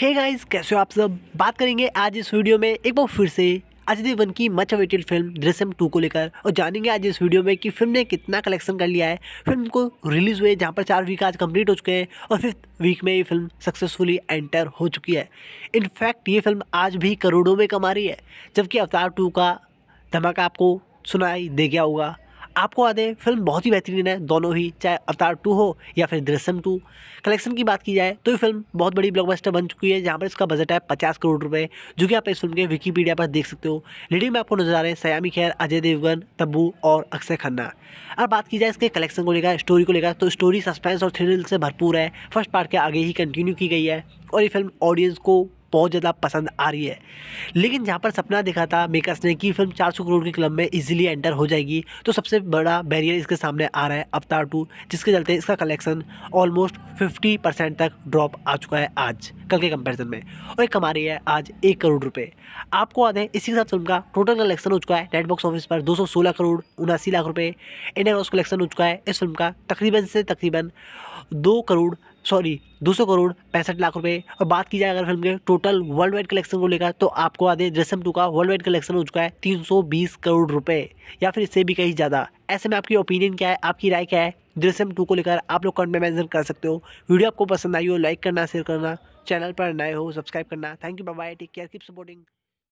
hey guys कैसे हो आप सब बात करेंगे आज इस वीडियो में एक बार फिर से अजय देवन की much awaited film Drishyam two को लेकर और जानेंगे आज इस वीडियो में कि फिल्म ने कितना कलेक्शन कर लिया है फिल्म को रिलीज़ हुए जहाँ पर चार वीक आज कंप्लीट हो चुके हैं और फिफ्थ वीक में ये फिल्म सक्सेसफुली एंटर हो चुकी है इनफैक्ट ये फिल्म आज भी करोड़ों में कमा रही है जबकि अवतार टू का धमाका आपको सुनाई दे गया होगा आपको याद है फिल्म बहुत ही बेहतरीन है दोनों ही चाहे अवतार टू हो या फिर दृश्यम टू कलेक्शन की बात की जाए तो ये फिल्म बहुत बड़ी ब्लॉकबस्टर बन चुकी है जहाँ पर इसका बजट है पचास करोड़ रुपये जो कि आप इस फिल्म के विकीपीडिया पर देख सकते हो लीडिंग में आपको नजर आ रहे हैं सयामी खैर अजय देवगन तब्बू और अक्षय खन्ना अब बात की जाए इसके कलेक्शन को लेकर स्टोरी को लेकर तो स्टोरी सस्पेंस और थ्रिल से भरपूर है फर्स्ट पार्ट के आगे ही कंटिन्यू की गई है और ये फिल्म ऑडियंस को बहुत ज़्यादा पसंद आ रही है लेकिन जहाँ पर सपना देखा था मेकर्स ने कि फिल्म 400 करोड़ के क्लब में इजीली एंटर हो जाएगी तो सबसे बड़ा बैरियर इसके सामने आ रहा है अवतार टू जिसके चलते इसका कलेक्शन ऑलमोस्ट 50 परसेंट तक ड्रॉप आ चुका है आज कल के कंपैरिजन में और एक कमा रही है आज एक करोड़ रुपये आपको याद है इसी के साथ फिल्म का टोटल कलेक्शन हो चुका है नेट बॉक्स ऑफिस पर दो करोड़ उनासी लाख रुपये इंडिया हाउस कलेक्शन हो चुका है इस फिल्म का तकरीबन से तकरीबन दो करोड़ सॉरी दो सौ करोड़ पैंसठ लाख रुपए और बात की जाए अगर फिल्म के टोटल वर्ल्ड वाइड कलेक्शन को लेकर तो आपको आधे दृश्यम टू का वर्ल्ड वाइड कलेक्शन हो चुका है तीन सौ बीस करोड़ रुपए या फिर इससे भी कहीं ज़्यादा ऐसे में आपकी ओपिनियन क्या है आपकी राय क्या है दृश्यम टू को लेकर आप लोग कमेंट में मैंसन कर सकते हो वीडियो आपको पसंद आई हो लाइक करना शेयर करना चैनल पर नए हो सब्सक्राइब करना thank you bye take care keep supporting